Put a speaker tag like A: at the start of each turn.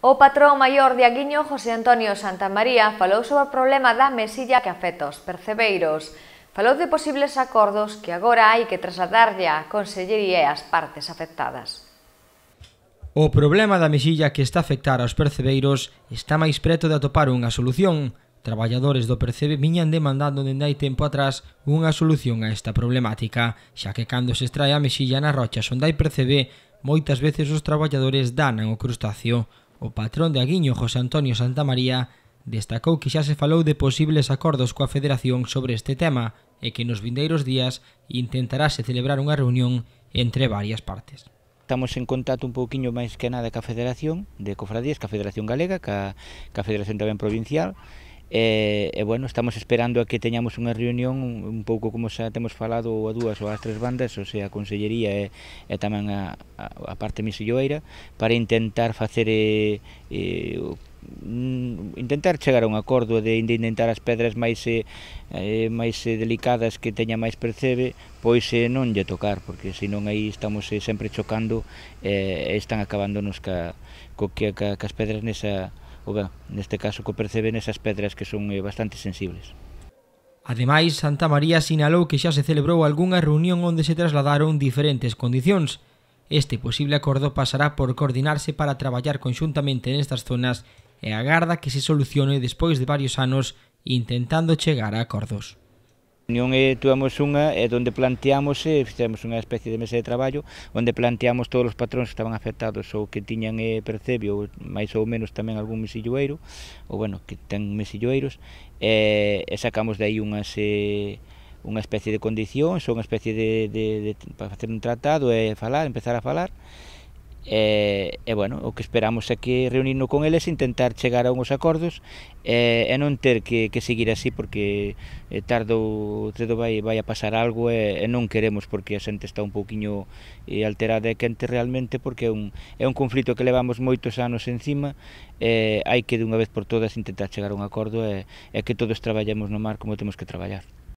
A: O patrón maior de Aguiño, José Antonio Santamaría, falou sobre o problema da mesilla que afecta os percebeiros. Falou de posibles acordos que agora hai que trasladarlle á Consellería e ás partes afectadas. O problema da mesilla que está a afectar aos percebeiros está máis preto de atopar unha solución. Traballadores do Percebe viñan demandando dende hai tempo atrás unha solución a esta problemática, xa que cando se extrae a mesilla na rocha onde hai Percebe, moitas veces os traballadores danan o crustáceo. O patrón de Aguiño, José Antonio Santa María, destacou que xa se falou de posibles acordos coa Federación sobre este tema e que nos vindeiros días intentarase celebrar unha reunión entre varias partes.
B: Estamos en contacto un pouquiño máis que nada ca Federación de Cofradías, ca Federación Galega, ca, ca Federación tamén Provincial, E, e bueno, estamos esperando a que teñamos unha reunión un, pouco como xa temos falado ou a dúas ou as tres bandas, ou sea, a Consellería e, e tamén a, a, a parte misilloeira para intentar facer e, e, mm, intentar chegar a un acordo de, intentar as pedras máis e, eh, máis delicadas que teña máis percebe, pois eh, non lle tocar, porque senón aí estamos eh, sempre chocando e eh, están acabándonos ca, co que ca, as pedras nesa o ben, neste caso que perceben esas pedras que son eh, bastante sensibles.
A: Ademais, Santa María sinalou que xa se celebrou algunha reunión onde se trasladaron diferentes condicións. Este posible acordo pasará por coordinarse para traballar conxuntamente nestas zonas e agarda que se solucione despois de varios anos intentando chegar a acordos.
B: Unión e eh, tuamos unha e eh, onde planteamos, e eh, fixemos unha especie de mesa de traballo, onde planteamos todos os patróns que estaban afectados ou que tiñan eh, percebio, máis ou menos tamén algún mesilloeiro, ou bueno, que ten mesilloeiros, eh, e sacamos de aí unhas... Eh, unha especie de condición, son unha especie de, de, de, de para facer un tratado e falar, empezar a falar E, e bueno, o que esperamos é que reunirnos con eles intentar chegar a uns acordos e, e non ter que, que seguir así porque eh, tarde ou tredo vai, vai a pasar algo e, e non queremos porque a xente está un pouquiño eh, alterada e quente realmente porque é un, é un conflito que levamos moitos anos encima e hai que dunha vez por todas intentar chegar a un acordo e, e que todos traballemos no mar como temos que traballar.